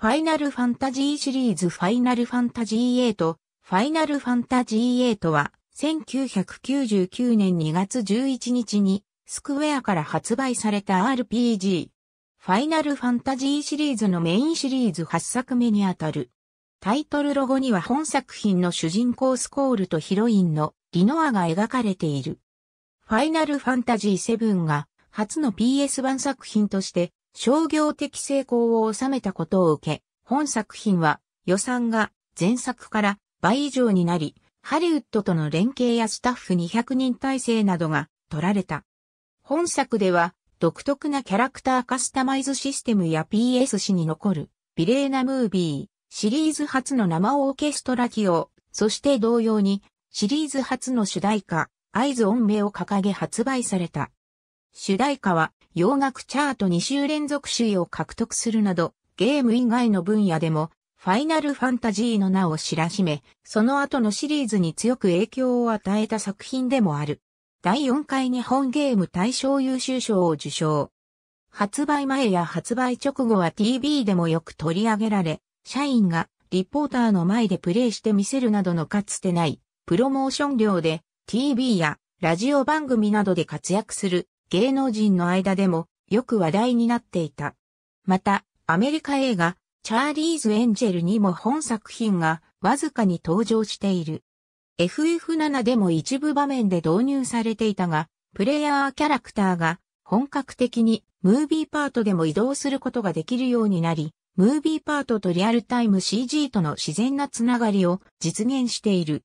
ファイナルファンタジーシリーズファイナルファンタジー8、ファイナルファンタジー8は、1999年2月11日に、スクウェアから発売された RPG。ファイナルファンタジーシリーズのメインシリーズ8作目にあたる。タイトルロゴには本作品の主人公スコールとヒロインのリノアが描かれている。ファイナルファンタジー7が初の PS 版作品として商業的成功を収めたことを受け、本作品は予算が前作から倍以上になり、ハリウッドとの連携やスタッフ200人体制などが取られた。本作では独特なキャラクターカスタマイズシステムや PS 誌に残るビレーなムービー、シリーズ初の生オーケストラ起用、そして同様にシリーズ初の主題歌、合図音名を掲げ発売された。主題歌は洋楽チャート2週連続首位を獲得するなど、ゲーム以外の分野でも、ファイナルファンタジーの名を知らしめ、その後のシリーズに強く影響を与えた作品でもある。第4回日本ゲーム大賞優秀賞を受賞。発売前や発売直後は TV でもよく取り上げられ、社員がリポーターの前でプレイしてみせるなどのかつてないプロモーション量で TV やラジオ番組などで活躍する芸能人の間でもよく話題になっていた。また、アメリカ映画、チャーリーズ・エンジェルにも本作品がわずかに登場している。FF7 でも一部場面で導入されていたが、プレイヤーキャラクターが本格的にムービーパートでも移動することができるようになり、ムービーパートとリアルタイム CG との自然なつながりを実現している。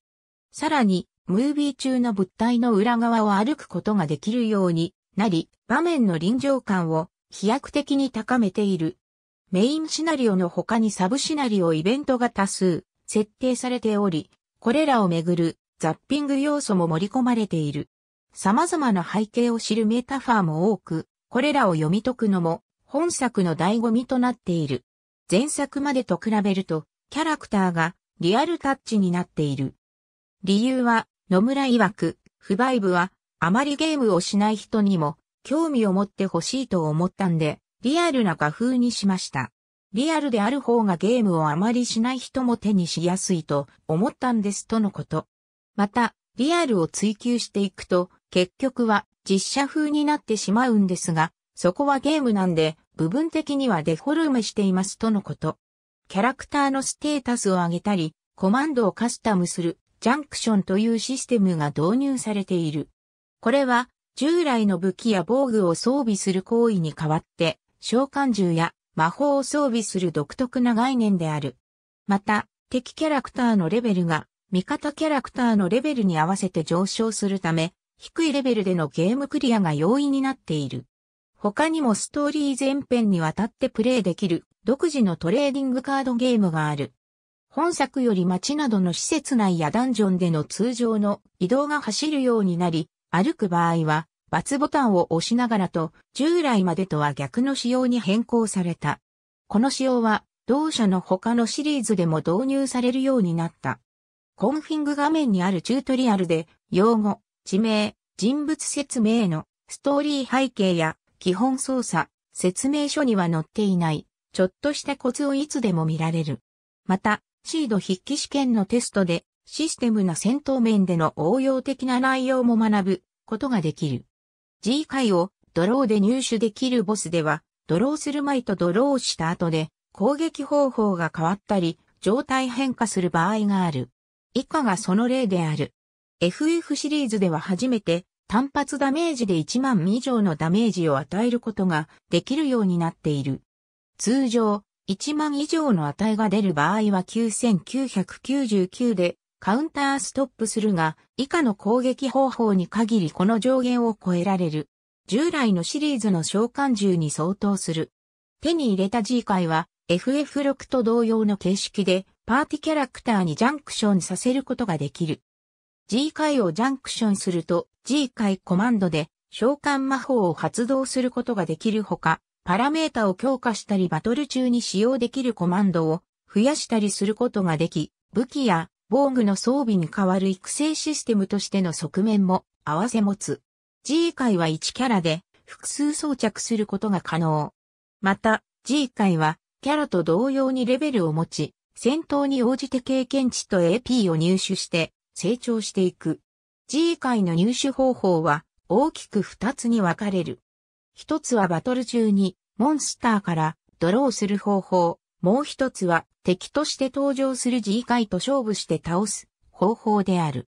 さらに、ムービー中の物体の裏側を歩くことができるようになり、場面の臨場感を飛躍的に高めている。メインシナリオの他にサブシナリオイベントが多数設定されており、これらをめぐるザッピング要素も盛り込まれている。様々な背景を知るメタファーも多く、これらを読み解くのも本作の醍醐味となっている。前作までと比べると、キャラクターがリアルタッチになっている。理由は、野村曰く、不バイブはあまりゲームをしない人にも興味を持ってほしいと思ったんで、リアルな画風にしました。リアルである方がゲームをあまりしない人も手にしやすいと思ったんですとのこと。また、リアルを追求していくと、結局は実写風になってしまうんですが、そこはゲームなんで、部分的にはデフォルメしていますとのこと。キャラクターのステータスを上げたり、コマンドをカスタムする、ジャンクションというシステムが導入されている。これは従来の武器や防具を装備する行為に代わって、召喚獣や魔法を装備する独特な概念である。また、敵キャラクターのレベルが味方キャラクターのレベルに合わせて上昇するため、低いレベルでのゲームクリアが容易になっている。他にもストーリー全編にわたってプレイできる独自のトレーディングカードゲームがある。本作より街などの施設内やダンジョンでの通常の移動が走るようになり、歩く場合は、バツボタンを押しながらと、従来までとは逆の仕様に変更された。この仕様は、同社の他のシリーズでも導入されるようになった。コンフィング画面にあるチュートリアルで、用語、地名、人物説明の、ストーリー背景や、基本操作、説明書には載っていない、ちょっとしたコツをいつでも見られる。また、シード筆記試験のテストでシステムな戦闘面での応用的な内容も学ぶことができる。G 回をドローで入手できるボスでは、ドローする前とドローした後で攻撃方法が変わったり、状態変化する場合がある。以下がその例である。FF シリーズでは初めて単発ダメージで1万以上のダメージを与えることができるようになっている。通常、1万以上の値が出る場合は9999でカウンターストップするが、以下の攻撃方法に限りこの上限を超えられる。従来のシリーズの召喚銃に相当する。手に入れた G 回は FF6 と同様の形式でパーティキャラクターにジャンクションさせることができる。G 回をジャンクションすると G 回コマンドで召喚魔法を発動することができるほか、パラメータを強化したりバトル中に使用できるコマンドを増やしたりすることができ、武器や防具の装備に代わる育成システムとしての側面も併せ持つ。G 回は1キャラで複数装着することが可能。また、G 回はキャラと同様にレベルを持ち、戦闘に応じて経験値と AP を入手して成長していく。G 回の入手方法は大きく2つに分かれる。一つはバトル中にモンスターからドローする方法。もう一つは敵として登場する G 界と勝負して倒す方法である。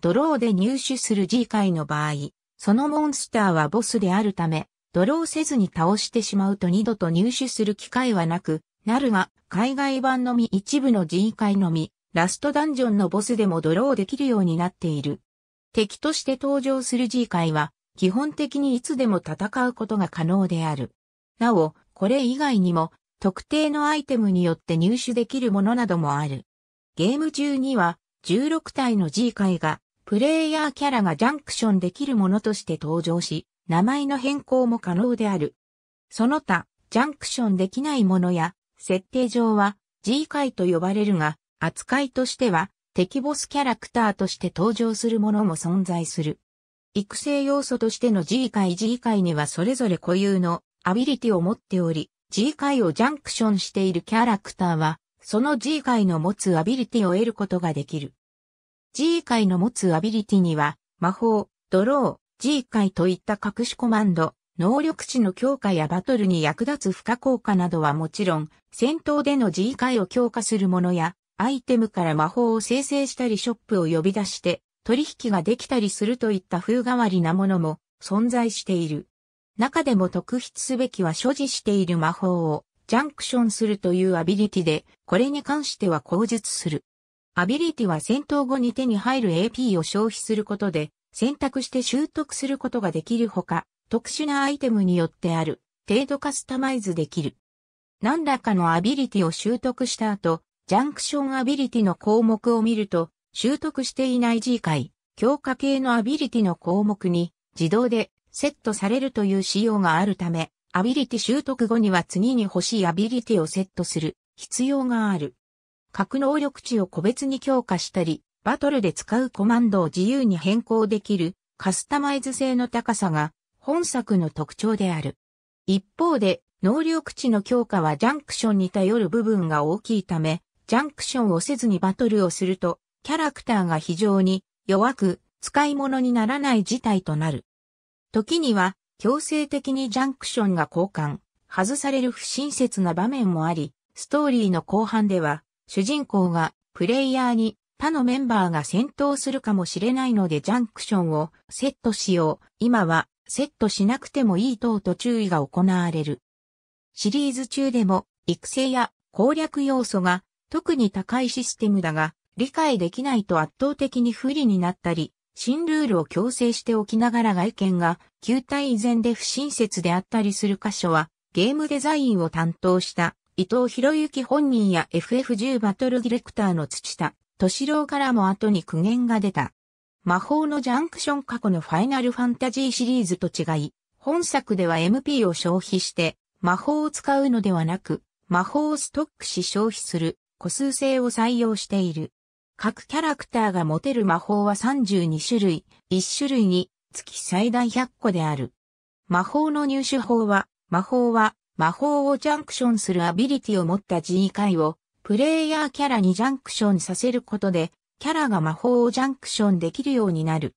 ドローで入手する G 界の場合、そのモンスターはボスであるため、ドローせずに倒してしまうと二度と入手する機会はなく、なるが、海外版のみ一部の G 界のみ、ラストダンジョンのボスでもドローできるようになっている。敵として登場する G 界は、基本的にいつでも戦うことが可能である。なお、これ以外にも、特定のアイテムによって入手できるものなどもある。ゲーム中には16体の G 回がプレイヤーキャラがジャンクションできるものとして登場し、名前の変更も可能である。その他、ジャンクションできないものや、設定上は G 回と呼ばれるが、扱いとしては敵ボスキャラクターとして登場するものも存在する。育成要素としての G 回 G 回にはそれぞれ固有のアビリティを持っており、G 界をジャンクションしているキャラクターは、その G 界の持つアビリティを得ることができる。G 界の持つアビリティには、魔法、ドロー、G 界といった隠しコマンド、能力値の強化やバトルに役立つ付加効果などはもちろん、戦闘での G 界を強化するものや、アイテムから魔法を生成したりショップを呼び出して、取引ができたりするといった風変わりなものも存在している。中でも特筆すべきは所持している魔法をジャンクションするというアビリティで、これに関しては口述する。アビリティは戦闘後に手に入る AP を消費することで、選択して習得することができるほか、特殊なアイテムによってある、程度カスタマイズできる。何らかのアビリティを習得した後、ジャンクションアビリティの項目を見ると、習得していない G 回、強化系のアビリティの項目に、自動でセットされるという仕様があるため、アビリティ習得後には次に欲しいアビリティをセットする必要がある。各能力値を個別に強化したり、バトルで使うコマンドを自由に変更できるカスタマイズ性の高さが本作の特徴である。一方で、能力値の強化はジャンクションに頼る部分が大きいため、ジャンクションをせずにバトルをすると、キャラクターが非常に弱く、使い物にならない事態となる。時には強制的にジャンクションが交換、外される不親切な場面もあり、ストーリーの後半では、主人公がプレイヤーに他のメンバーが戦闘するかもしれないのでジャンクションをセットしよう。今はセットしなくてもいい等と注意が行われる。シリーズ中でも育成や攻略要素が特に高いシステムだが理解できないと圧倒的に不利になったり、新ルールを強制しておきながら外見が球体以前で不親切であったりする箇所は、ゲームデザインを担当した伊藤博之本人や FF10 バトルディレクターの土田敏郎からも後に苦言が出た。魔法のジャンクション過去のファイナルファンタジーシリーズと違い、本作では MP を消費して魔法を使うのではなく、魔法をストックし消費する個数制を採用している。各キャラクターが持てる魔法は32種類、1種類につき最大100個である。魔法の入手法は、魔法は、魔法をジャンクションするアビリティを持った人会を、プレイヤーキャラにジャンクションさせることで、キャラが魔法をジャンクションできるようになる。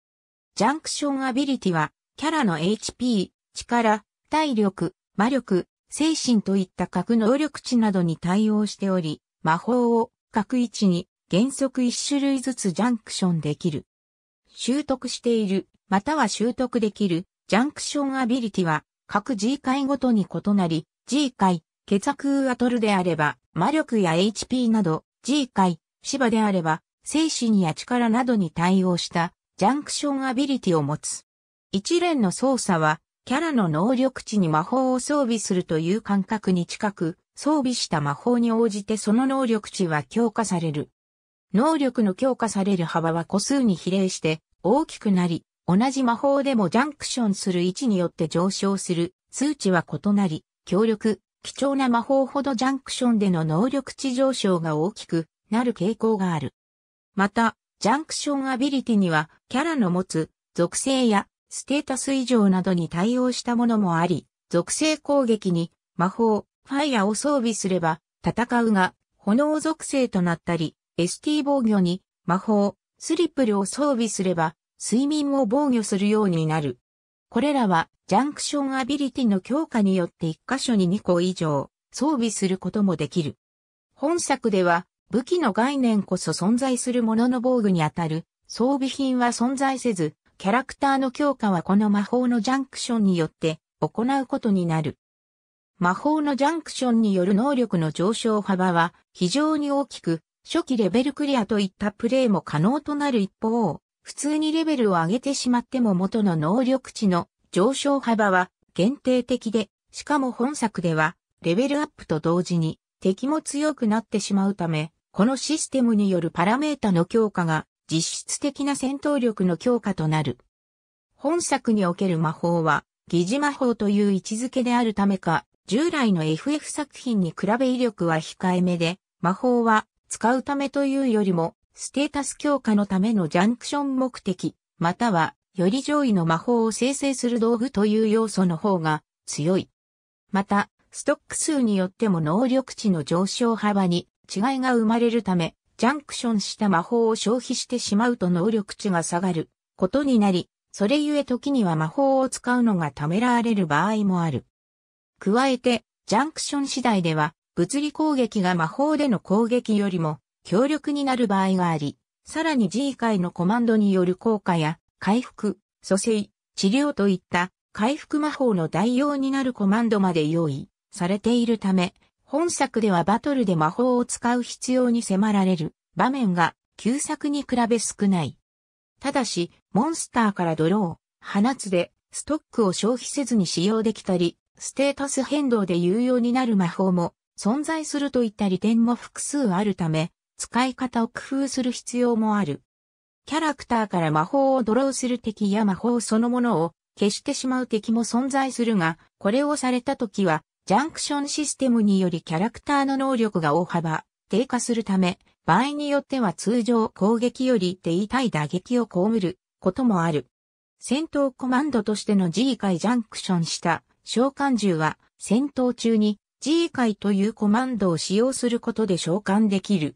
ジャンクションアビリティは、キャラの HP、力、体力、魔力、精神といった核能力値などに対応しており、魔法を各位置に原則1種類ずつジャンクションできる。習得している、または習得できる、ジャンクションアビリティは、各 G 回ごとに異なり、G 回、ケザクーアトルであれば、魔力や HP など、G 回、芝であれば、精神や力などに対応した、ジャンクションアビリティを持つ。一連の操作は、キャラの能力値に魔法を装備するという感覚に近く、装備した魔法に応じてその能力値は強化される。能力の強化される幅は個数に比例して大きくなり、同じ魔法でもジャンクションする位置によって上昇する数値は異なり、強力、貴重な魔法ほどジャンクションでの能力値上昇が大きくなる傾向がある。また、ジャンクションアビリティには、キャラの持つ属性やステータス異常などに対応したものもあり、属性攻撃に魔法、ファイアを装備すれば、戦うが、炎属性となったり、ST 防御に魔法、スリップルを装備すれば、睡眠を防御するようになる。これらは、ジャンクションアビリティの強化によって1箇所に2個以上装備することもできる。本作では、武器の概念こそ存在するものの防具にあたる装備品は存在せず、キャラクターの強化はこの魔法のジャンクションによって行うことになる。魔法のジャンクションによる能力の上昇幅は非常に大きく、初期レベルクリアといったプレイも可能となる一方、普通にレベルを上げてしまっても元の能力値の上昇幅は限定的で、しかも本作ではレベルアップと同時に敵も強くなってしまうため、このシステムによるパラメータの強化が実質的な戦闘力の強化となる。本作における魔法は疑似魔法という位置づけであるためか、従来の FF 作品に比べ威力は控えめで、魔法は使うためというよりも、ステータス強化のためのジャンクション目的、または、より上位の魔法を生成する道具という要素の方が強い。また、ストック数によっても能力値の上昇幅に違いが生まれるため、ジャンクションした魔法を消費してしまうと能力値が下がることになり、それゆえ時には魔法を使うのがためらわれる場合もある。加えて、ジャンクション次第では、物理攻撃が魔法での攻撃よりも強力になる場合があり、さらに G 界のコマンドによる効果や回復、蘇生、治療といった回復魔法の代用になるコマンドまで用意されているため、本作ではバトルで魔法を使う必要に迫られる場面が旧作に比べ少ない。ただし、モンスターからドロー、放つでストックを消費せずに使用できたり、ステータス変動で有用になる魔法も存在するといった利点も複数あるため、使い方を工夫する必要もある。キャラクターから魔法をドローする敵や魔法そのものを消してしまう敵も存在するが、これをされた時は、ジャンクションシステムによりキャラクターの能力が大幅低下するため、場合によっては通常攻撃より手痛い打撃を被ることもある。戦闘コマンドとしての G 回ジャンクションした召喚獣は戦闘中に G 会というコマンドを使用することで召喚できる。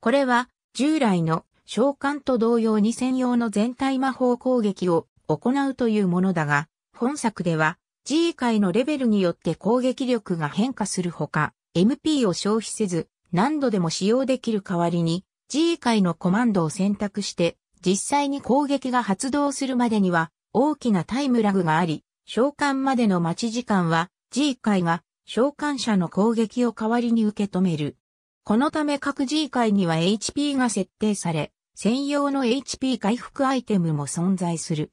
これは従来の召喚と同様に専用の全体魔法攻撃を行うというものだが、本作では G 会のレベルによって攻撃力が変化するほか、MP を消費せず何度でも使用できる代わりに G 会のコマンドを選択して実際に攻撃が発動するまでには大きなタイムラグがあり、召喚までの待ち時間は G 会が召喚者の攻撃を代わりに受け止める。このため各 G 界には HP が設定され、専用の HP 回復アイテムも存在する。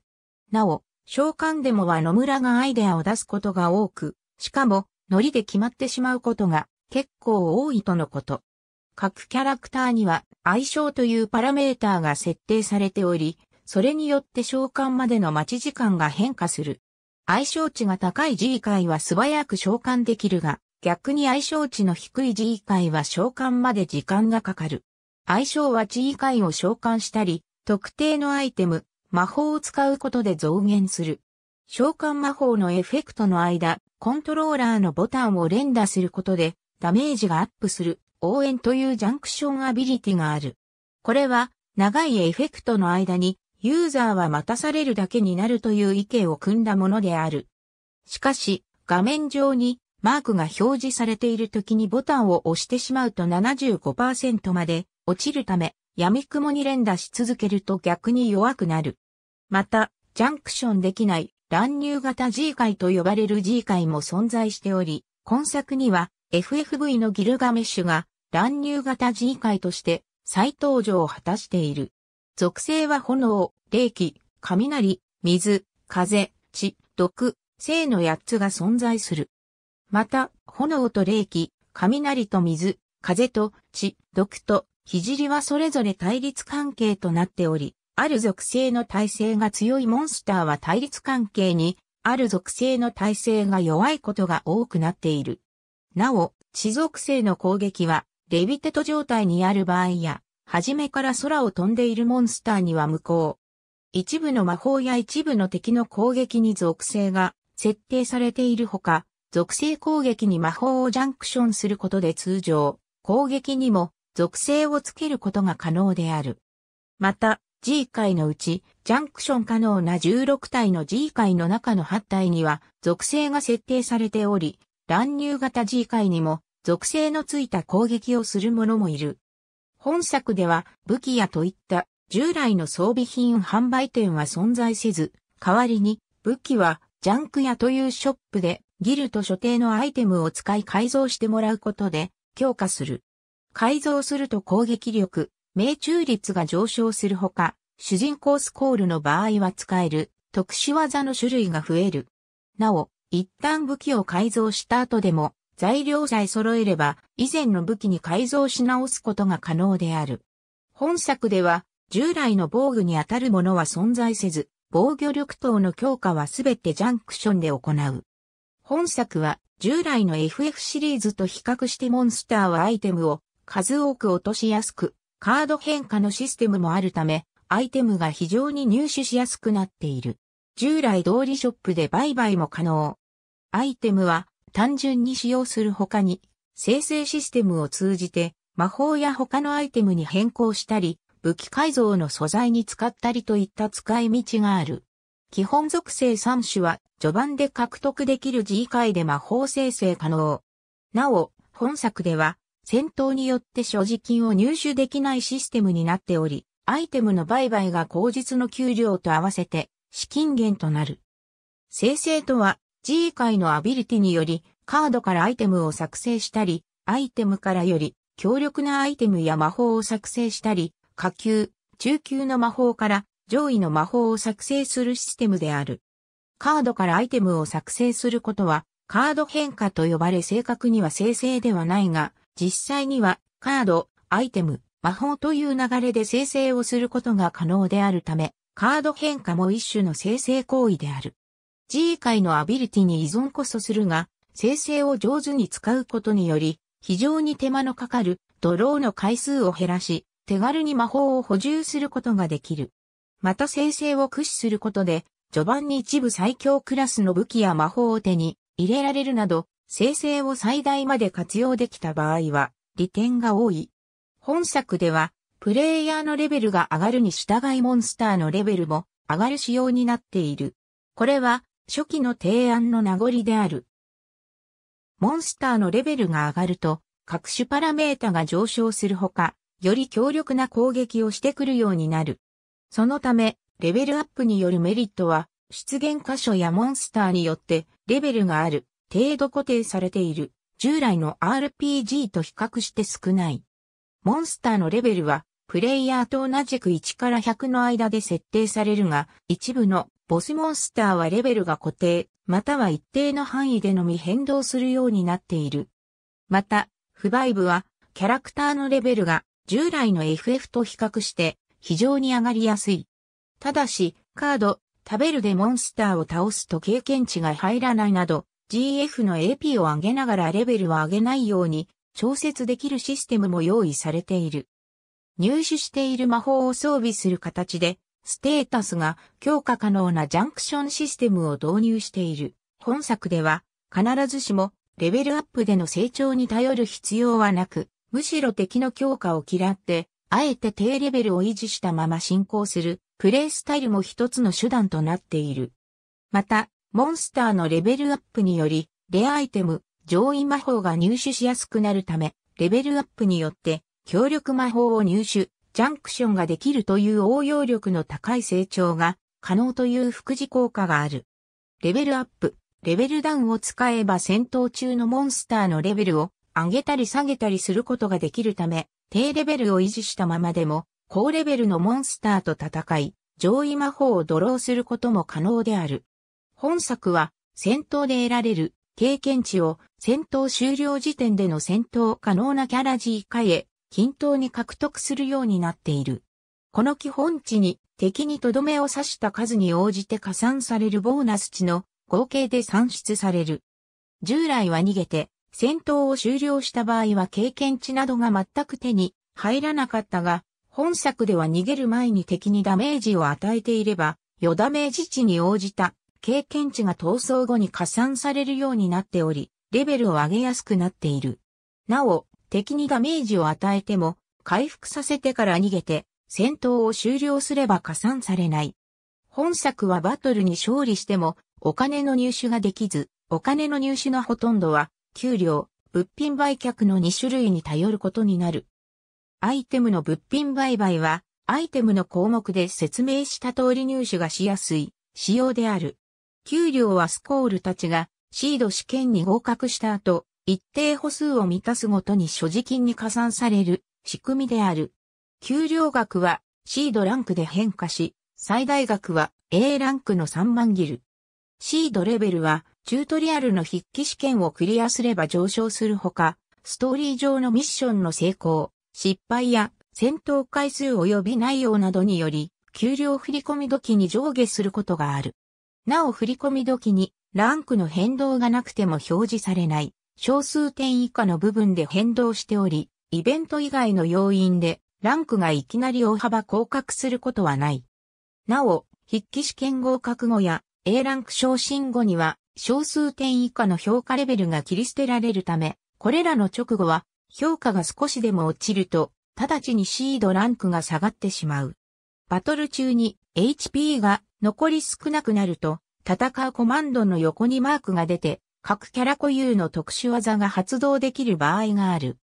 なお、召喚デモは野村がアイデアを出すことが多く、しかも、ノリで決まってしまうことが結構多いとのこと。各キャラクターには相性というパラメーターが設定されており、それによって召喚までの待ち時間が変化する。相性値が高い G 回は素早く召喚できるが、逆に相性値の低い G 回は召喚まで時間がかかる。相性は G 回を召喚したり、特定のアイテム、魔法を使うことで増減する。召喚魔法のエフェクトの間、コントローラーのボタンを連打することで、ダメージがアップする、応援というジャンクションアビリティがある。これは、長いエフェクトの間に、ユーザーは待たされるだけになるという意見を組んだものである。しかし、画面上にマークが表示されている時にボタンを押してしまうと75%まで落ちるため、闇雲に連打し続けると逆に弱くなる。また、ジャンクションできない乱入型 G 回と呼ばれる G 回も存在しており、今作には FFV のギルガメッシュが乱入型 G 回として再登場を果たしている。属性は炎、霊気、雷、水、風、血、毒、性の八つが存在する。また、炎と霊気、雷と水、風と血、毒とりはそれぞれ対立関係となっており、ある属性の耐性が強いモンスターは対立関係に、ある属性の耐性が弱いことが多くなっている。なお、地属性の攻撃は、レビテト状態にある場合や、初めから空を飛んでいるモンスターには無効。一部の魔法や一部の敵の攻撃に属性が設定されているほか、属性攻撃に魔法をジャンクションすることで通常、攻撃にも属性をつけることが可能である。また、G 回のうち、ジャンクション可能な16体の G 回の中の8体には属性が設定されており、乱入型 G 回にも属性のついた攻撃をする者もいる。本作では武器屋といった従来の装備品販売店は存在せず、代わりに武器はジャンク屋というショップでギルと所定のアイテムを使い改造してもらうことで強化する。改造すると攻撃力、命中率が上昇するほか、主人公スコールの場合は使える特殊技の種類が増える。なお、一旦武器を改造した後でも材料さえ揃えれば、以前の武器に改造し直すことが可能である。本作では、従来の防具に当たるものは存在せず、防御力等の強化はすべてジャンクションで行う。本作は、従来の FF シリーズと比較してモンスターはアイテムを数多く落としやすく、カード変化のシステムもあるため、アイテムが非常に入手しやすくなっている。従来通りショップで売買も可能。アイテムは単純に使用する他に、生成システムを通じて魔法や他のアイテムに変更したり、武器改造の素材に使ったりといった使い道がある。基本属性3種は序盤で獲得できる G 回で魔法生成可能。なお、本作では戦闘によって所持金を入手できないシステムになっており、アイテムの売買が口実の給料と合わせて資金源となる。生成とは G 界のアビリティにより、カードからアイテムを作成したり、アイテムからより、強力なアイテムや魔法を作成したり、下級、中級の魔法から上位の魔法を作成するシステムである。カードからアイテムを作成することは、カード変化と呼ばれ正確には生成ではないが、実際にはカード、アイテム、魔法という流れで生成をすることが可能であるため、カード変化も一種の生成行為である。衛界のアビリティに依存こそするが、生成を上手に使うことにより、非常に手間のかかるドローの回数を減らし、手軽に魔法を補充することができる。また生成を駆使することで、序盤に一部最強クラスの武器や魔法を手に入れられるなど、生成を最大まで活用できた場合は、利点が多い。本作では、プレイヤーのレベルが上がるに従いモンスターのレベルも上がる仕様になっている。これは、初期の提案の名残である。モンスターのレベルが上がると、各種パラメータが上昇するほか、より強力な攻撃をしてくるようになる。そのため、レベルアップによるメリットは、出現箇所やモンスターによってレベルがある、程度固定されている、従来の RPG と比較して少ない。モンスターのレベルは、プレイヤーと同じく1から100の間で設定されるが、一部のボスモンスターはレベルが固定、または一定の範囲でのみ変動するようになっている。また、不買部は、キャラクターのレベルが従来の FF と比較して非常に上がりやすい。ただし、カード、食べるでモンスターを倒すと経験値が入らないなど、GF の AP を上げながらレベルを上げないように調節できるシステムも用意されている。入手している魔法を装備する形でステータスが強化可能なジャンクションシステムを導入している。本作では必ずしもレベルアップでの成長に頼る必要はなく、むしろ敵の強化を嫌って、あえて低レベルを維持したまま進行するプレイスタイルも一つの手段となっている。また、モンスターのレベルアップにより、レアアイテム、上位魔法が入手しやすくなるため、レベルアップによって、強力魔法を入手、ジャンクションができるという応用力の高い成長が可能という副次効果がある。レベルアップ、レベルダウンを使えば戦闘中のモンスターのレベルを上げたり下げたりすることができるため、低レベルを維持したままでも、高レベルのモンスターと戦い、上位魔法をドローすることも可能である。本作は、戦闘で得られる経験値を戦闘終了時点での戦闘可能なキャラ G 化へ均等に獲得するようになっている。この基本値に敵にとどめを刺した数に応じて加算されるボーナス値の合計で算出される。従来は逃げて戦闘を終了した場合は経験値などが全く手に入らなかったが、本作では逃げる前に敵にダメージを与えていれば、余ダメージ値に応じた経験値が逃走後に加算されるようになっており、レベルを上げやすくなっている。なお、敵にダメージを与えても、回復させてから逃げて、戦闘を終了すれば加算されない。本作はバトルに勝利しても、お金の入手ができず、お金の入手のほとんどは、給料、物品売却の2種類に頼ることになる。アイテムの物品売買は、アイテムの項目で説明した通り入手がしやすい、仕様である。給料はスコールたちが、シード試験に合格した後、一定歩数を満たすごとに所持金に加算される仕組みである。給料額は C ドランクで変化し、最大額は A ランクの3万ギル。シードレベルは、チュートリアルの筆記試験をクリアすれば上昇するほか、ストーリー上のミッションの成功、失敗や戦闘回数及び内容などにより、給料振込時に上下することがある。なお振込時に、ランクの変動がなくても表示されない。小数点以下の部分で変動しており、イベント以外の要因で、ランクがいきなり大幅降格することはない。なお、筆記試験合格後や A ランク昇進後には、小数点以下の評価レベルが切り捨てられるため、これらの直後は、評価が少しでも落ちると、直ちにシードランクが下がってしまう。バトル中に HP が残り少なくなると、戦うコマンドの横にマークが出て、各キャラ固有の特殊技が発動できる場合がある。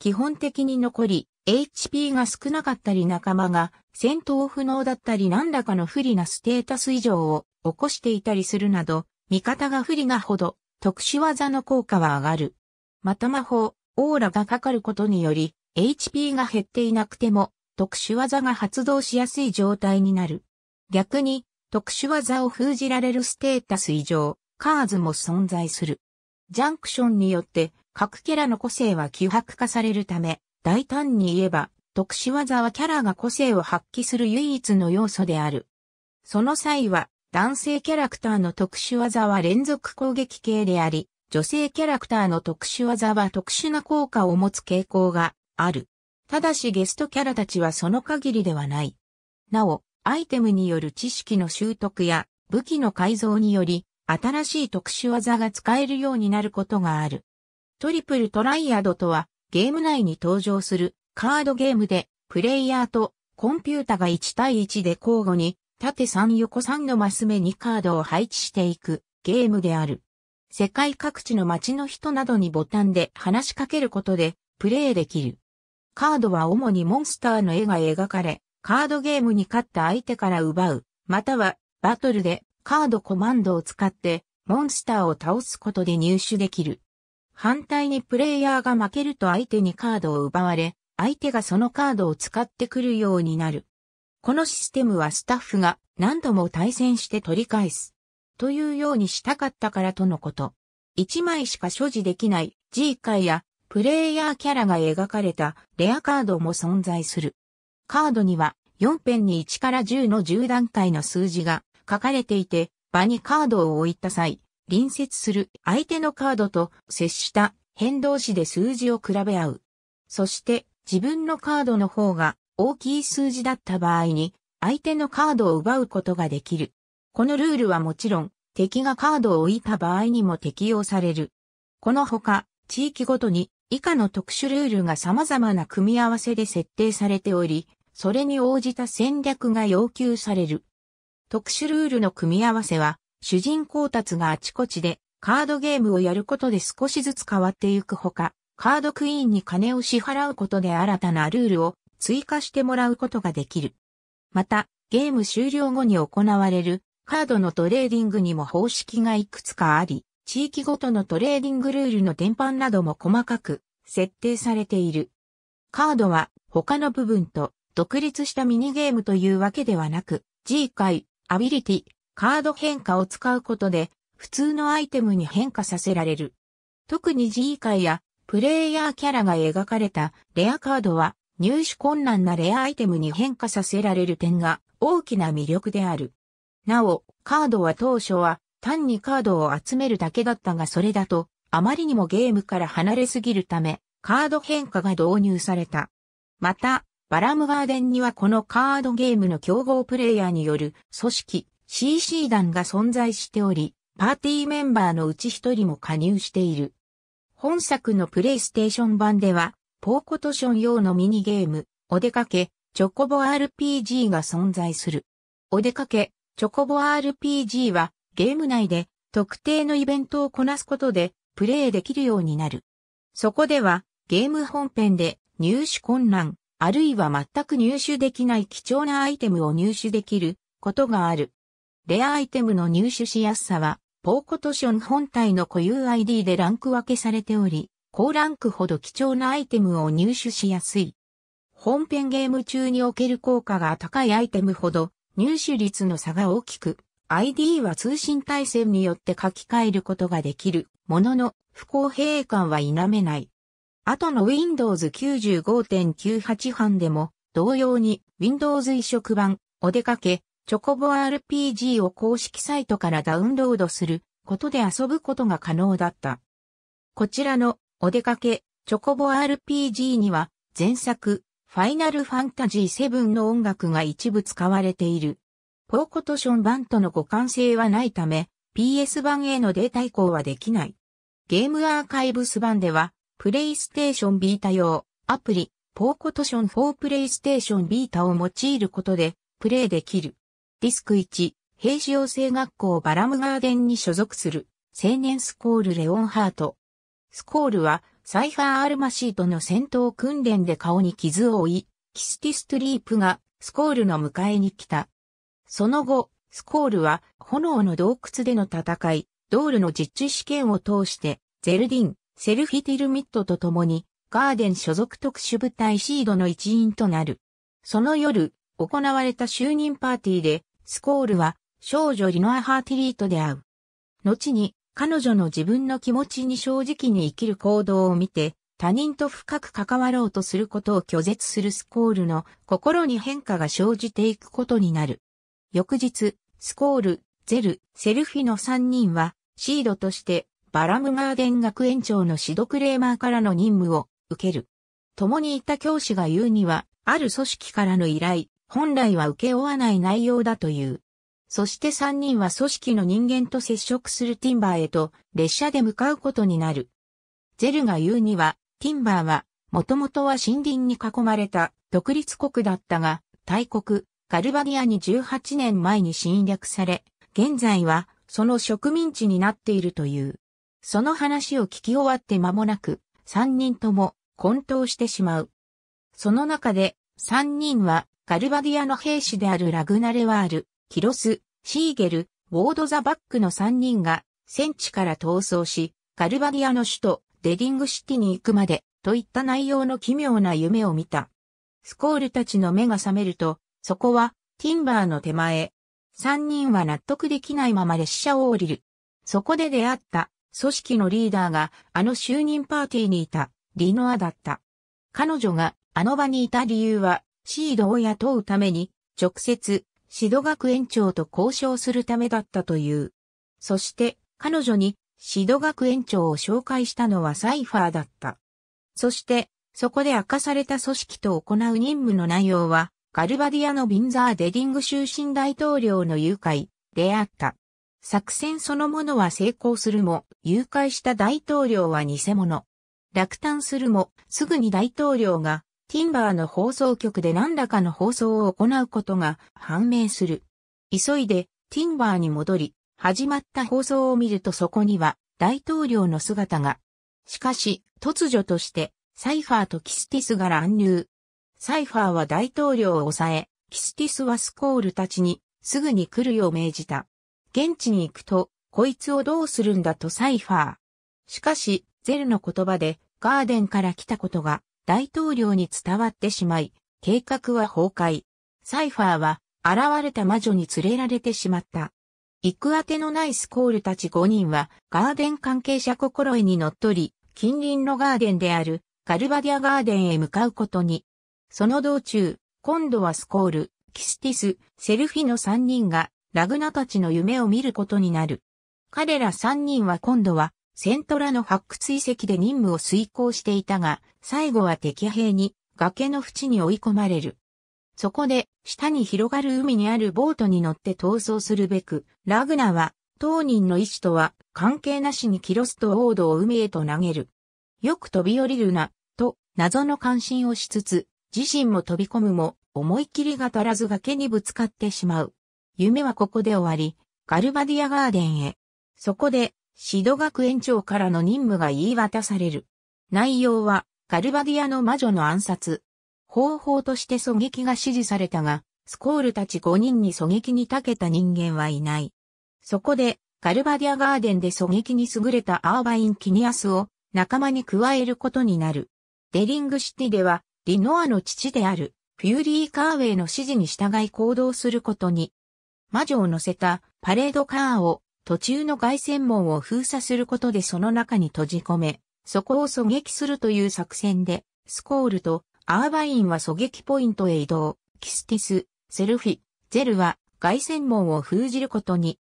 基本的に残り、HP が少なかったり仲間が戦闘不能だったり何らかの不利なステータス異常を起こしていたりするなど、味方が不利なほど特殊技の効果は上がる。また魔法、オーラがかかることにより、HP が減っていなくても特殊技が発動しやすい状態になる。逆に、特殊技を封じられるステータス異常、カーズも存在する。ジャンクションによって各キャラの個性は希薄化されるため、大胆に言えば、特殊技はキャラが個性を発揮する唯一の要素である。その際は、男性キャラクターの特殊技は連続攻撃系であり、女性キャラクターの特殊技は特殊な効果を持つ傾向がある。ただしゲストキャラたちはその限りではない。なお、アイテムによる知識の習得や武器の改造により、新しい特殊技が使えるようになることがある。トリプルトライアドとは、ゲーム内に登場するカードゲームで、プレイヤーとコンピュータが1対1で交互に、縦3横3のマス目にカードを配置していくゲームである。世界各地の街の人などにボタンで話しかけることで、プレイできる。カードは主にモンスターの絵が描かれ、カードゲームに勝った相手から奪う、またはバトルでカードコマンドを使ってモンスターを倒すことで入手できる。反対にプレイヤーが負けると相手にカードを奪われ、相手がそのカードを使ってくるようになる。このシステムはスタッフが何度も対戦して取り返す。というようにしたかったからとのこと。1枚しか所持できない G 回やプレイヤーキャラが描かれたレアカードも存在する。カードには4ペンに1から10の10段階の数字が書かれていて、場にカードを置いた際、隣接する相手のカードと接した変動詞で数字を比べ合う。そして自分のカードの方が大きい数字だった場合に相手のカードを奪うことができる。このルールはもちろん敵がカードを置いた場合にも適用される。このほか地域ごとに以下の特殊ルールが様々な組み合わせで設定されており、それに応じた戦略が要求される。特殊ルールの組み合わせは、主人公たちがあちこちでカードゲームをやることで少しずつ変わっていくほか、カードクイーンに金を支払うことで新たなルールを追加してもらうことができる。また、ゲーム終了後に行われるカードのトレーディングにも方式がいくつかあり、地域ごとのトレーディングルールの伝播なども細かく設定されている。カードは他の部分と独立したミニゲームというわけではなく、G 回、アビリティ、カード変化を使うことで、普通のアイテムに変化させられる。特に G 界やプレイヤーキャラが描かれたレアカードは入手困難なレアアイテムに変化させられる点が大きな魅力である。なお、カードは当初は単にカードを集めるだけだったがそれだとあまりにもゲームから離れすぎるためカード変化が導入された。また、バラムガーデンにはこのカードゲームの競合プレイヤーによる組織 CC 団が存在しており、パーティーメンバーのうち一人も加入している。本作のプレイステーション版では、ポーコトション用のミニゲーム、お出かけ、チョコボ RPG が存在する。お出かけ、チョコボ RPG は、ゲーム内で特定のイベントをこなすことで、プレイできるようになる。そこでは、ゲーム本編で入手困難、あるいは全く入手できない貴重なアイテムを入手できることがある。レアアイテムの入手しやすさは、ポーコトション本体の固有 ID でランク分けされており、高ランクほど貴重なアイテムを入手しやすい。本編ゲーム中における効果が高いアイテムほど入手率の差が大きく、ID は通信対戦によって書き換えることができるものの不公平感は否めない。後の Windows 95.98版でも、同様に Windows 移植版、お出かけ、チョコボ RPG を公式サイトからダウンロードすることで遊ぶことが可能だった。こちらのお出かけ、チョコボ RPG には前作、ファイナルファンタジー7の音楽が一部使われている。ポーコトション版との互換性はないため、PS 版へのデータ移行はできない。ゲームアーカイブス版では、プレイステーションビータ用、アプリ、ポーコトション4プレイステーションビータを用いることで、プレイできる。ディスク1、兵士養成学校バラムガーデンに所属する、青年スコールレオンハート。スコールは、サイファー・アルマシートの戦闘訓練で顔に傷を負い、キスティストリープがスコールの迎えに来た。その後、スコールは炎の洞窟での戦い、ドールの実地試験を通して、ゼルディン、セルフィティルミットと共に、ガーデン所属特殊部隊シードの一員となる。その夜、行われた就任パーティーで、スコールは少女リノア・ハーティリーと出会う。後に、彼女の自分の気持ちに正直に生きる行動を見て、他人と深く関わろうとすることを拒絶するスコールの心に変化が生じていくことになる。翌日、スコール、ゼル、セルフィの3人は、シードとしてバラムガーデン学園長のシド・クレーマーからの任務を受ける。共にいた教師が言うには、ある組織からの依頼、本来は受け負わない内容だという。そして三人は組織の人間と接触するティンバーへと列車で向かうことになる。ゼルが言うには、ティンバーは、もともとは森林に囲まれた独立国だったが、大国、ガルバディアに18年前に侵略され、現在はその植民地になっているという。その話を聞き終わって間もなく、三人とも混沌してしまう。その中で、三人は、ガルバディアの兵士であるラグナレワール、キロス、シーゲル、ウォード・ザ・バックの三人が、戦地から逃走し、ガルバディアの首都、デリングシティに行くまで、といった内容の奇妙な夢を見た。スコールたちの目が覚めると、そこは、ティンバーの手前。三人は納得できないまま列車を降りる。そこで出会った組織のリーダーがあの就任パーティーにいたリノアだった。彼女があの場にいた理由はシードを雇うために直接シド学園長と交渉するためだったという。そして彼女にシド学園長を紹介したのはサイファーだった。そしてそこで明かされた組織と行う任務の内容はガルバディアのビンザー・デディング終身大統領の誘拐であった。作戦そのものは成功するも、誘拐した大統領は偽物。落胆するも、すぐに大統領が、ティンバーの放送局で何らかの放送を行うことが判明する。急いで、ティンバーに戻り、始まった放送を見るとそこには、大統領の姿が。しかし、突如として、サイファーとキスティスが乱入。サイファーは大統領を抑え、キスティスはスコールたちに、すぐに来るよう命じた。現地に行くと、こいつをどうするんだとサイファー。しかし、ゼルの言葉で、ガーデンから来たことが、大統領に伝わってしまい、計画は崩壊。サイファーは、現れた魔女に連れられてしまった。行くあてのないスコールたち5人は、ガーデン関係者心得にのっとり、近隣のガーデンである、ガルバディアガーデンへ向かうことに。その道中、今度はスコール、キスティス、セルフィの3人がラグナたちの夢を見ることになる。彼ら3人は今度は、セントラの発掘遺跡で任務を遂行していたが、最後は敵兵に、崖の淵に追い込まれる。そこで、下に広がる海にあるボートに乗って逃走するべく、ラグナは、当人の意志とは関係なしにキロスとオードを海へと投げる。よく飛び降りるな、と謎の関心をしつつ、自身も飛び込むも、思い切りが足らず崖にぶつかってしまう。夢はここで終わり、ガルバディアガーデンへ。そこで、シド学園長からの任務が言い渡される。内容は、ガルバディアの魔女の暗殺。方法として狙撃が指示されたが、スコールたち5人に狙撃に長けた人間はいない。そこで、ガルバディアガーデンで狙撃に優れたアーバイン・キニアスを仲間に加えることになる。デリングシティでは、リノアの父である、フューリー・カーウェイの指示に従い行動することに魔女を乗せたパレードカーを途中の外線門を封鎖することでその中に閉じ込め、そこを狙撃するという作戦で、スコールとアーバインは狙撃ポイントへ移動、キスティス、セルフィ、ゼルは外線門を封じることに。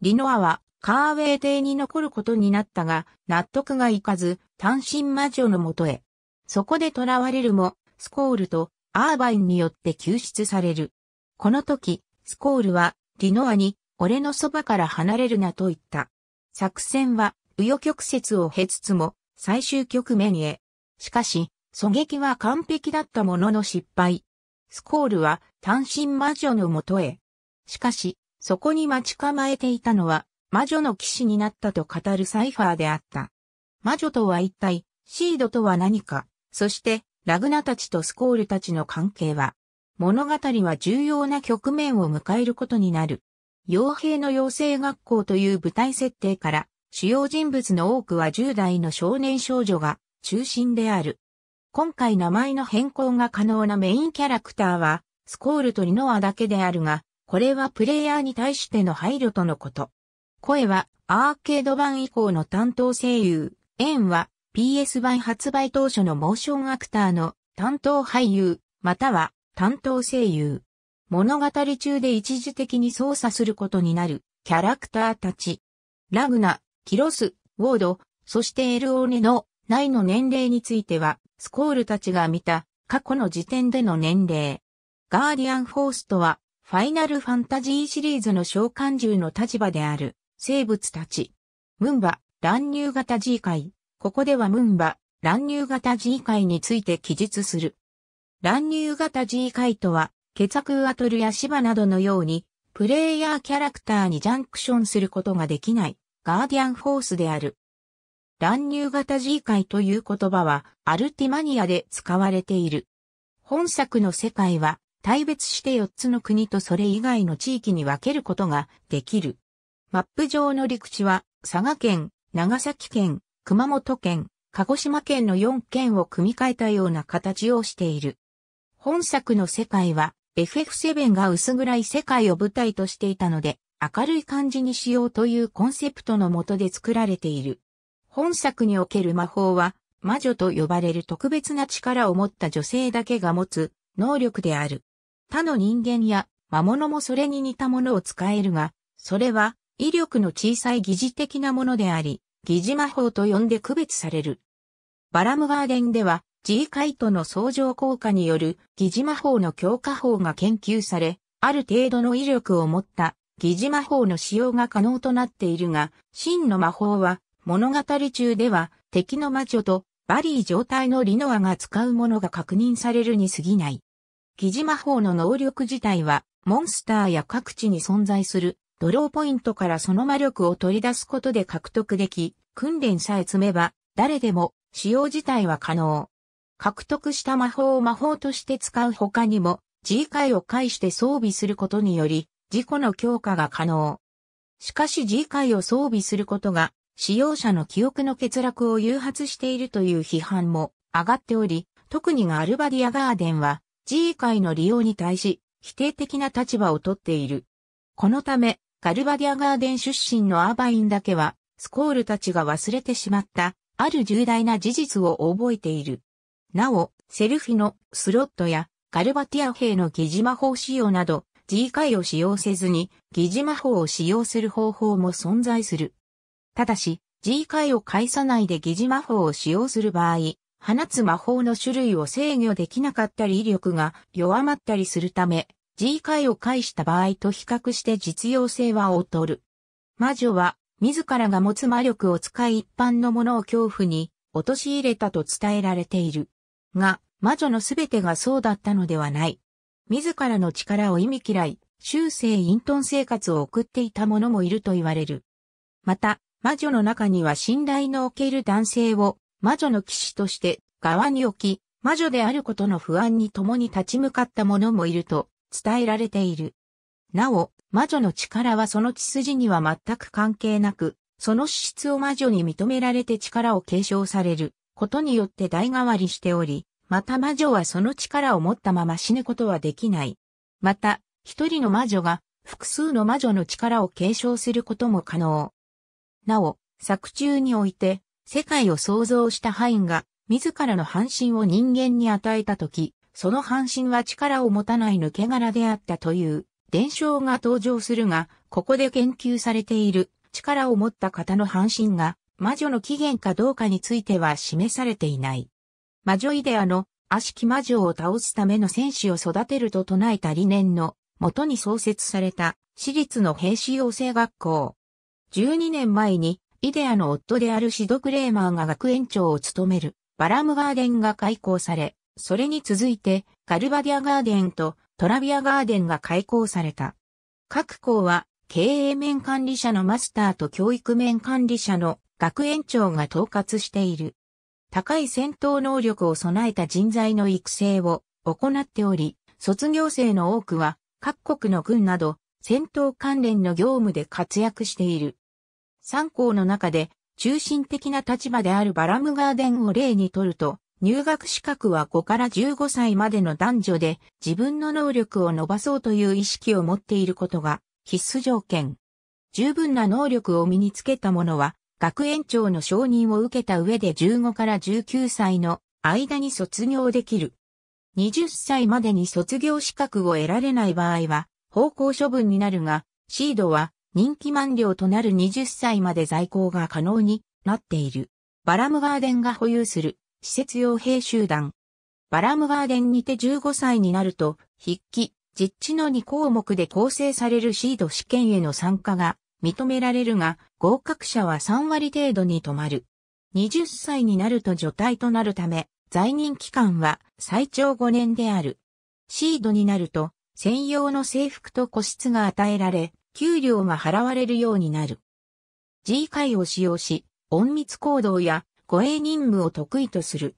リノアはカーウェイ邸に残ることになったが、納得がいかず、単身魔女のもとへ。そこで囚われるも、スコールとアーバインによって救出される。この時、スコールはディノアに、俺のそばから離れるなと言った。作戦は、紆余曲折を経つつも、最終局面へ。しかし、狙撃は完璧だったものの失敗。スコールは単身魔女のもとへ。しかし、そこに待ち構えていたのは、魔女の騎士になったと語るサイファーであった。魔女とは一体、シードとは何か、そして、ラグナたちとスコールたちの関係は。物語は重要な局面を迎えることになる。傭兵の養成学校という舞台設定から、主要人物の多くは10代の少年少女が中心である。今回名前の変更が可能なメインキャラクターは、スコールとリノアだけであるが、これはプレイヤーに対しての配慮とのこと。声はアーケード版以降の担当声優、エンは PS 版発売当初のモーションアクターの担当俳優、または担当声優。物語中で一時的に操作することになるキャラクターたち。ラグナ、キロス、ウォード、そしてエルオーネの内の年齢については、スコールたちが見た過去の時点での年齢。ガーディアン・フォースとは、ファイナルファンタジーシリーズの召喚獣の立場である生物たち。ムンバ、乱入型 G 界。ここではムンバ、乱入型 G 界について記述する。乱入型 G 回とは、ケツァクアトルやシバなどのように、プレイヤーキャラクターにジャンクションすることができない、ガーディアンフォースである。乱入型 G 回という言葉は、アルティマニアで使われている。本作の世界は、対別して4つの国とそれ以外の地域に分けることができる。マップ上の陸地は、佐賀県、長崎県、熊本県、鹿児島県の4県を組み替えたような形をしている。本作の世界は FF7 が薄暗い世界を舞台としていたので、明るい感じにしようというコンセプトのもとで作られている。本作における魔法は、魔女と呼ばれる特別な力を持った女性だけが持つ能力である。他の人間や魔物もそれに似たものを使えるが、それは威力の小さい疑似的なものであり、疑似魔法と呼んで区別される。バラムガーデンでは G カイトの相乗効果による疑似魔法の強化法が研究され、ある程度の威力を持った疑似魔法の使用が可能となっているが、真の魔法は物語中では敵の魔女とバリー状態のリノアが使うものが確認されるに過ぎない。疑似魔法の能力自体はモンスターや各地に存在するドローポイントからその魔力を取り出すことで獲得でき、訓練さえ積めば誰でも使用自体は可能。獲得した魔法を魔法として使う他にも、G 回を介して装備することにより、自己の強化が可能。しかし G 回を装備することが、使用者の記憶の欠落を誘発しているという批判も上がっており、特にガルバディアガーデンは G 回の利用に対し否定的な立場をとっている。このため、ガルバディアガーデン出身のアーバインだけは、スコールたちが忘れてしまった、ある重大な事実を覚えている。なお、セルフィのスロットやガルバティア兵の疑似魔法使用など、G 回を使用せずに疑似魔法を使用する方法も存在する。ただし、G 回を介さないで疑似魔法を使用する場合、放つ魔法の種類を制御できなかったり威力が弱まったりするため、G 回を介した場合と比較して実用性は劣る。魔女は、自らが持つ魔力を使い一般のものを恐怖に陥れたと伝えられている。が、魔女のすべてがそうだったのではない。自らの力を意味嫌い、修正隠遁生活を送っていた者もいると言われる。また、魔女の中には信頼のおける男性を魔女の騎士として側に置き、魔女であることの不安に共に立ち向かった者もいると伝えられている。なお、魔女の力はその血筋には全く関係なく、その資質を魔女に認められて力を継承されることによって代替わりしており、また魔女はその力を持ったまま死ぬことはできない。また、一人の魔女が複数の魔女の力を継承することも可能。なお、作中において、世界を創造したハインが、自らの半身を人間に与えたとき、その半身は力を持たない抜け殻であったという伝承が登場するが、ここで研究されている力を持った方の半身が魔女の起源かどうかについては示されていない。魔女イデアの悪しき魔女を倒すための戦士を育てると唱えた理念の元に創設された私立の兵士養成学校。12年前にイデアの夫であるシド・クレーマーが学園長を務めるバラムガーデンが開校され、それに続いてガルバディアガーデンとトラビアガーデンが開校された。各校は経営面管理者のマスターと教育面管理者の学園長が統括している。高い戦闘能力を備えた人材の育成を行っており、卒業生の多くは各国の軍など戦闘関連の業務で活躍している。参校の中で中心的な立場であるバラムガーデンを例にとると、入学資格は5から15歳までの男女で自分の能力を伸ばそうという意識を持っていることが必須条件。十分な能力を身につけた者は学園長の承認を受けた上で15から19歳の間に卒業できる。20歳までに卒業資格を得られない場合は、方向処分になるが、シードは任期満了となる20歳まで在校が可能になっている。バラムガーデンが保有する施設用兵集団。バラムガーデンにて15歳になると、筆記、実地の2項目で構成されるシード試験への参加が認められるが、合格者は3割程度に止まる。20歳になると除隊となるため、在任期間は最長5年である。シードになると、専用の制服と個室が与えられ、給料が払われるようになる。G 会を使用し、隠密行動や護衛任務を得意とする。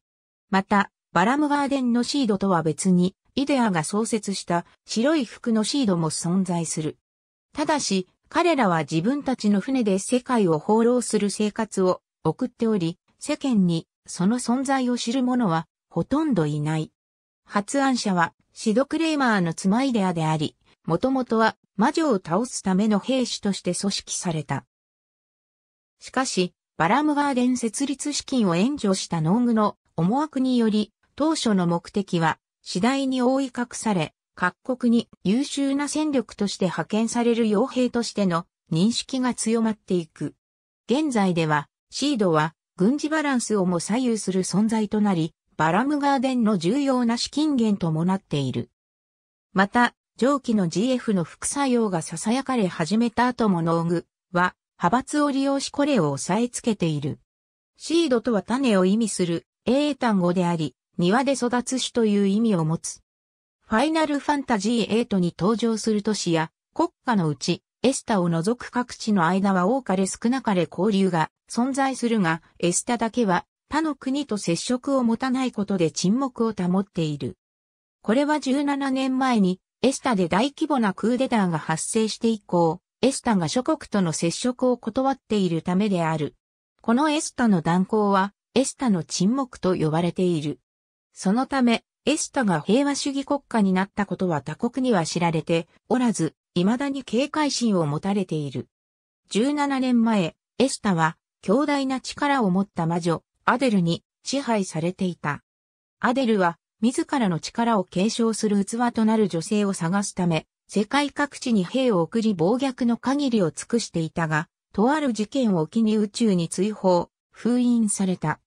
また、バラムガーデンのシードとは別に、イデアが創設した白い服のシードも存在する。ただし、彼らは自分たちの船で世界を放浪する生活を送っており、世間にその存在を知る者はほとんどいない。発案者はシド・クレーマーの妻イデアであり、もともとは魔女を倒すための兵士として組織された。しかし、バラムガーデン設立資金を援助した農具の思惑により、当初の目的は次第に覆い隠され、各国に優秀な戦力として派遣される傭兵としての認識が強まっていく。現在では、シードは軍事バランスをも左右する存在となり、バラムガーデンの重要な資金源ともなっている。また、上記の GF の副作用が囁かれ始めた後も農具は、派閥を利用しこれを押さえつけている。シードとは種を意味する英単語であり、庭で育つ種という意味を持つ。ファイナルファンタジー8に登場する都市や国家のうち、エスタを除く各地の間は多かれ少なかれ交流が存在するが、エスタだけは他の国と接触を持たないことで沈黙を保っている。これは17年前にエスタで大規模なクーデターが発生して以降、エスタが諸国との接触を断っているためである。このエスタの断交はエスタの沈黙と呼ばれている。そのため、エスタが平和主義国家になったことは他国には知られておらず、未だに警戒心を持たれている。17年前、エスタは強大な力を持った魔女、アデルに支配されていた。アデルは自らの力を継承する器となる女性を探すため、世界各地に兵を送り暴虐の限りを尽くしていたが、とある事件を機に宇宙に追放、封印された。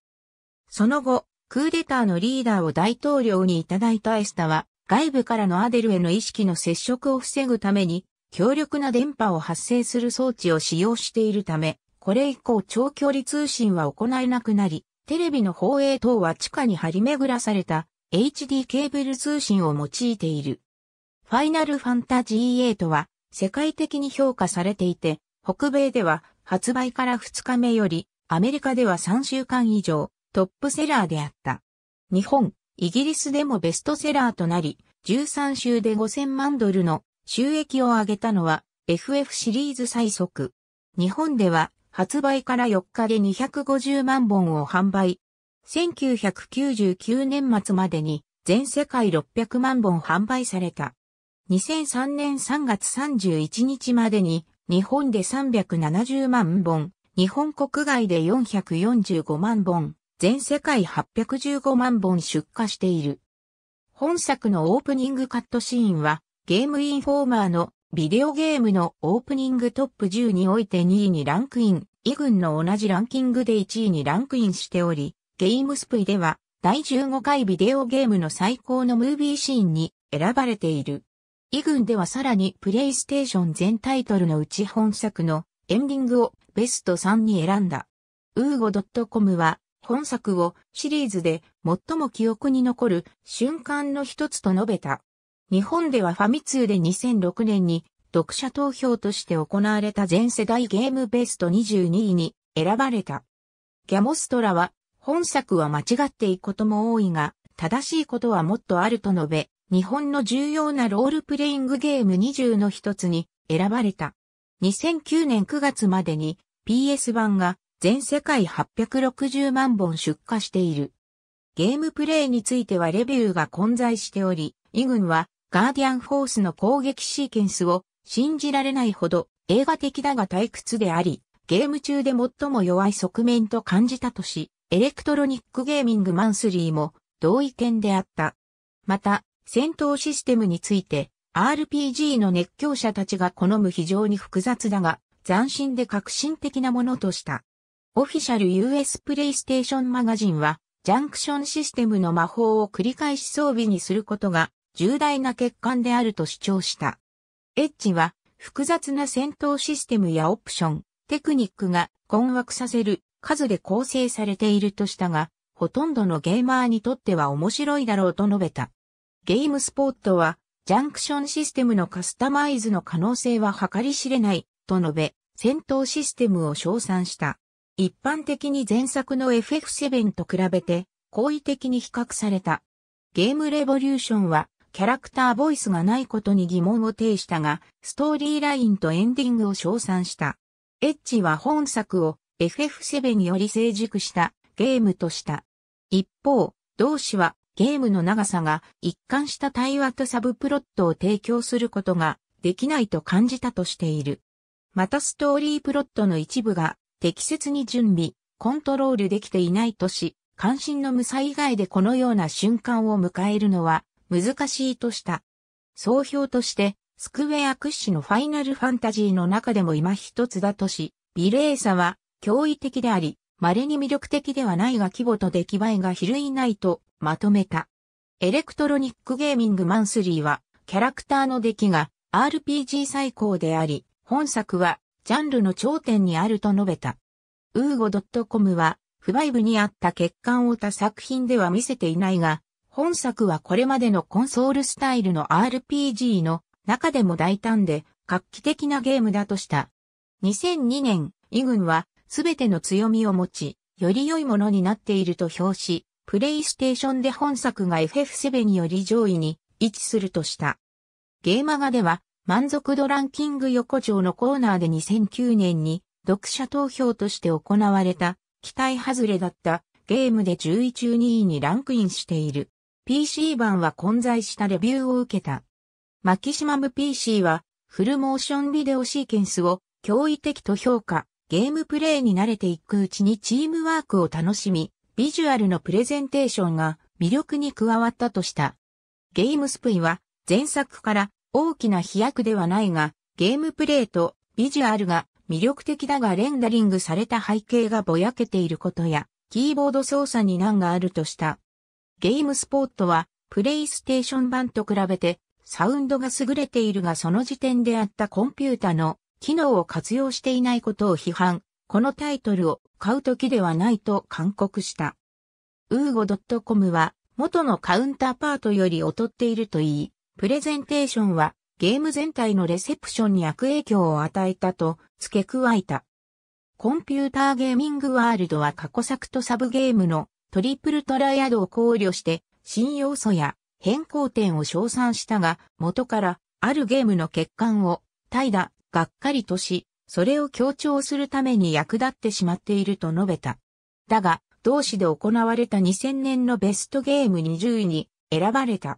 その後、クーデターのリーダーを大統領にいただいたエスタは、外部からのアデルへの意識の接触を防ぐために、強力な電波を発生する装置を使用しているため、これ以降長距離通信は行えなくなり、テレビの放映等は地下に張り巡らされた HD ケーブル通信を用いている。ファイナルファンタジー8は世界的に評価されていて、北米では発売から2日目より、アメリカでは3週間以上、トップセラーであった。日本、イギリスでもベストセラーとなり、13週で5000万ドルの収益を上げたのは FF シリーズ最速。日本では発売から4日で250万本を販売。1999年末までに全世界600万本販売された。2003年3月31日までに日本で370万本、日本国外で445万本、全世界815万本出荷している。本作のオープニングカットシーンは、ゲームインフォーマーのビデオゲームのオープニングトップ10において2位にランクイン、インの同じランキングで1位にランクインしており、ゲームスプイでは第15回ビデオゲームの最高のムービーシーンに選ばれている。インではさらにプレイステーション全タイトルのうち本作のエンディングをベスト3に選んだ。ウーゴ .com は本作をシリーズで最も記憶に残る瞬間の一つと述べた。日本ではファミ通で2006年に読者投票として行われた全世代ゲームベスト22位に選ばれた。ギャモストラは本作は間違っていくことも多いが正しいことはもっとあると述べ、日本の重要なロールプレイングゲーム20の一つに選ばれた。2009年9月までに PS 版が全世界860万本出荷している。ゲームプレイについてはレビューが混在しており、インはガーディアンフォースの攻撃シーケンスを信じられないほど映画的だが退屈であり、ゲーム中で最も弱い側面と感じたとし、エレクトロニックゲーミングマンスリーも同意見であった。また、戦闘システムについて、RPG の熱狂者たちが好む非常に複雑だが、斬新で革新的なものとした。オフィシャル US プレイステーションマガジンは、ジャンクションシステムの魔法を繰り返し装備にすることが重大な欠陥であると主張した。エッジは、複雑な戦闘システムやオプション、テクニックが困惑させる数で構成されているとしたが、ほとんどのゲーマーにとっては面白いだろうと述べた。ゲームスポットは、ジャンクションシステムのカスタマイズの可能性は計り知れない、と述べ、戦闘システムを称賛した。一般的に前作の FF7 と比べて好意的に比較された。ゲームレボリューションはキャラクターボイスがないことに疑問を呈したが、ストーリーラインとエンディングを称賛した。エッジは本作を FF7 より成熟したゲームとした。一方、同志はゲームの長さが一貫した対話とサブプロットを提供することができないと感じたとしている。またストーリープロットの一部が適切に準備、コントロールできていないとし、関心の無差以外でこのような瞬間を迎えるのは難しいとした。総評として、スクウェア屈指のファイナルファンタジーの中でも今一つだとし、美麗さは驚異的であり、稀に魅力的ではないが規模と出来栄えが比類ないとまとめた。エレクトロニックゲーミングマンスリーは、キャラクターの出来が RPG 最高であり、本作はジャンルの頂点にあると述べた。ウーゴ .com は、不バイブにあった欠陥を他作品では見せていないが、本作はこれまでのコンソールスタイルの RPG の中でも大胆で画期的なゲームだとした。2002年、イグンはすべての強みを持ち、より良いものになっていると評し、プレイステーションで本作が FF7 より上位に位置するとした。ゲーマガでは満足度ランキング横丁のコーナーで2009年に読者投票として行われた期待外れだったゲームで1 1位2位にランクインしている。PC 版は混在したレビューを受けた。マキシマム PC はフルモーションビデオシーケンスを驚異的と評価、ゲームプレイに慣れていくうちにチームワークを楽しみ、ビジュアルのプレゼンテーションが魅力に加わったとした。ゲームスプイは前作から大きな飛躍ではないが、ゲームプレイとビジュアルが魅力的だがレンダリングされた背景がぼやけていることや、キーボード操作に難があるとした。ゲームスポットは、プレイステーション版と比べて、サウンドが優れているがその時点であったコンピュータの機能を活用していないことを批判。このタイトルを買う時ではないと勧告した。ウーゴ .com は元のカウンターパートより劣っているといい、プレゼンテーションはゲーム全体のレセプションに悪影響を与えたと付け加えた。コンピューターゲーミングワールドは過去作とサブゲームのトリプルトライアドを考慮して新要素や変更点を称賛したが元からあるゲームの欠陥を怠惰、がっかりとし、それを強調するために役立ってしまっていると述べた。だが、同市で行われた2000年のベストゲーム20位に選ばれた。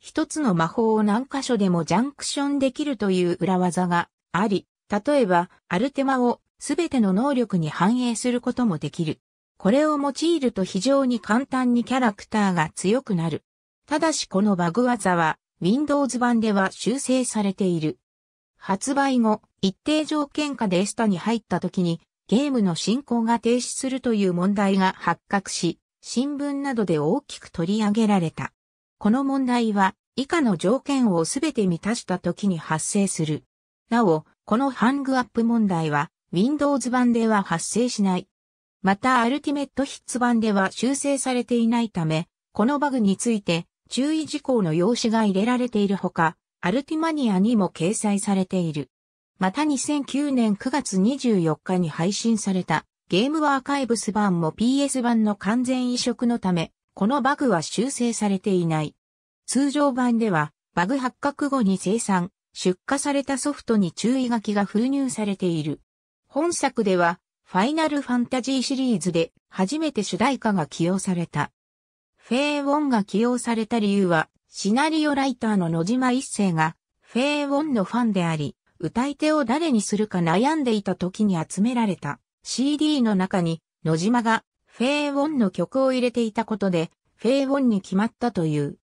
一つの魔法を何箇所でもジャンクションできるという裏技があり、例えば、アルテマをすべての能力に反映することもできる。これを用いると非常に簡単にキャラクターが強くなる。ただしこのバグ技は Windows 版では修正されている。発売後、一定条件下でエスタに入った時にゲームの進行が停止するという問題が発覚し、新聞などで大きく取り上げられた。この問題は以下の条件をすべて満たした時に発生する。なお、このハングアップ問題は Windows 版では発生しない。また、アルティメットヒッツ版では修正されていないため、このバグについて注意事項の用紙が入れられているほか、アルティマニアにも掲載されている。また2009年9月24日に配信されたゲームアーカイブス版も PS 版の完全移植のためこのバグは修正されていない。通常版では、バグ発覚後に生産、出荷されたソフトに注意書きが封入されている。本作では、ファイナルファンタジーシリーズで初めて主題歌が起用された。フェイ・ウォンが起用された理由は、シナリオライターの野島一世が、フェイ・ウォンのファンであり、歌い手を誰にするか悩んでいた時に集められた CD の中に、野島がフェイウォンの曲を入れていたことで、フェイウォンに決まったという。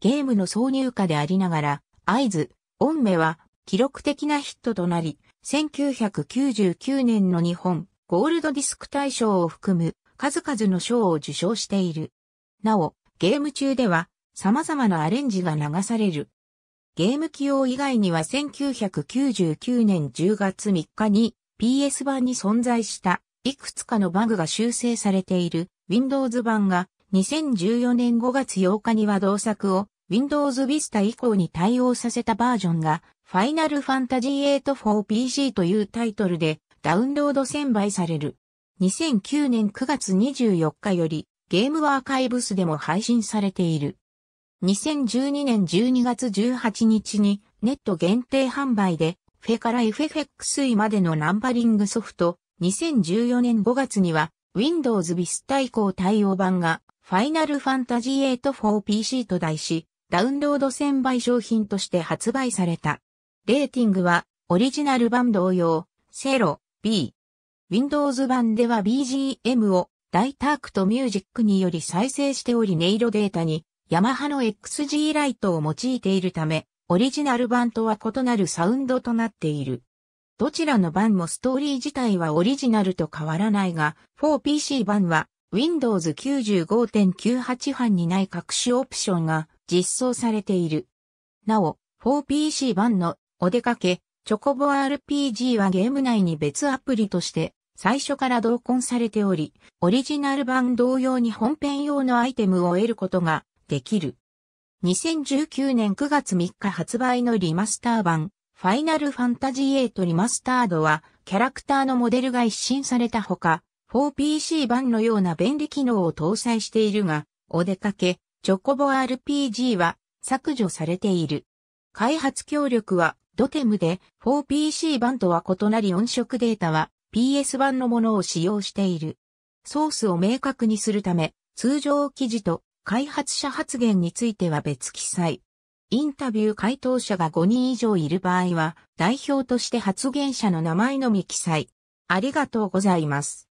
ゲームの挿入歌でありながら、合図、オンメは記録的なヒットとなり、1999年の日本ゴールドディスク大賞を含む数々の賞を受賞している。なお、ゲーム中では様々なアレンジが流される。ゲーム起用以外には1999年10月3日に PS 版に存在したいくつかのバグが修正されている Windows 版が2014年5月8日には同作を Windows Vista 以降に対応させたバージョンが Final Fantasy 8 for PC というタイトルでダウンロード専売される。2009年9月24日よりゲームアーカイブスでも配信されている。2012年12月18日にネット限定販売でフェから FFX までのナンバリングソフト2014年5月には Windows Vista 以降対応版が Final Fantasy 8 for PC と題し、ダウンロード専売商品として発売された。レーティングはオリジナル版同様、セロ、B。Windows 版では BGM をライタークとミュージックにより再生しており音色データにヤマハの XG ライトを用いているため、オリジナル版とは異なるサウンドとなっている。どちらの版もストーリー自体はオリジナルと変わらないが、4PC 版は Windows 95.98版にない各種オプションが実装されている。なお、4PC 版のお出かけ、チョコボ RPG はゲーム内に別アプリとして最初から同梱されており、オリジナル版同様に本編用のアイテムを得ることができる。2019年9月3日発売のリマスター版、ファイナルファンタジー8リマスタードは、キャラクターのモデルが一新されたほか、4PC 版のような便利機能を搭載しているが、お出かけ、チョコボ RPG は削除されている。開発協力はドテムで 4PC 版とは異なり音色データは PS 版のものを使用している。ソースを明確にするため、通常記事と開発者発言については別記載。インタビュー回答者が5人以上いる場合は、代表として発言者の名前のみ記載。ありがとうございます。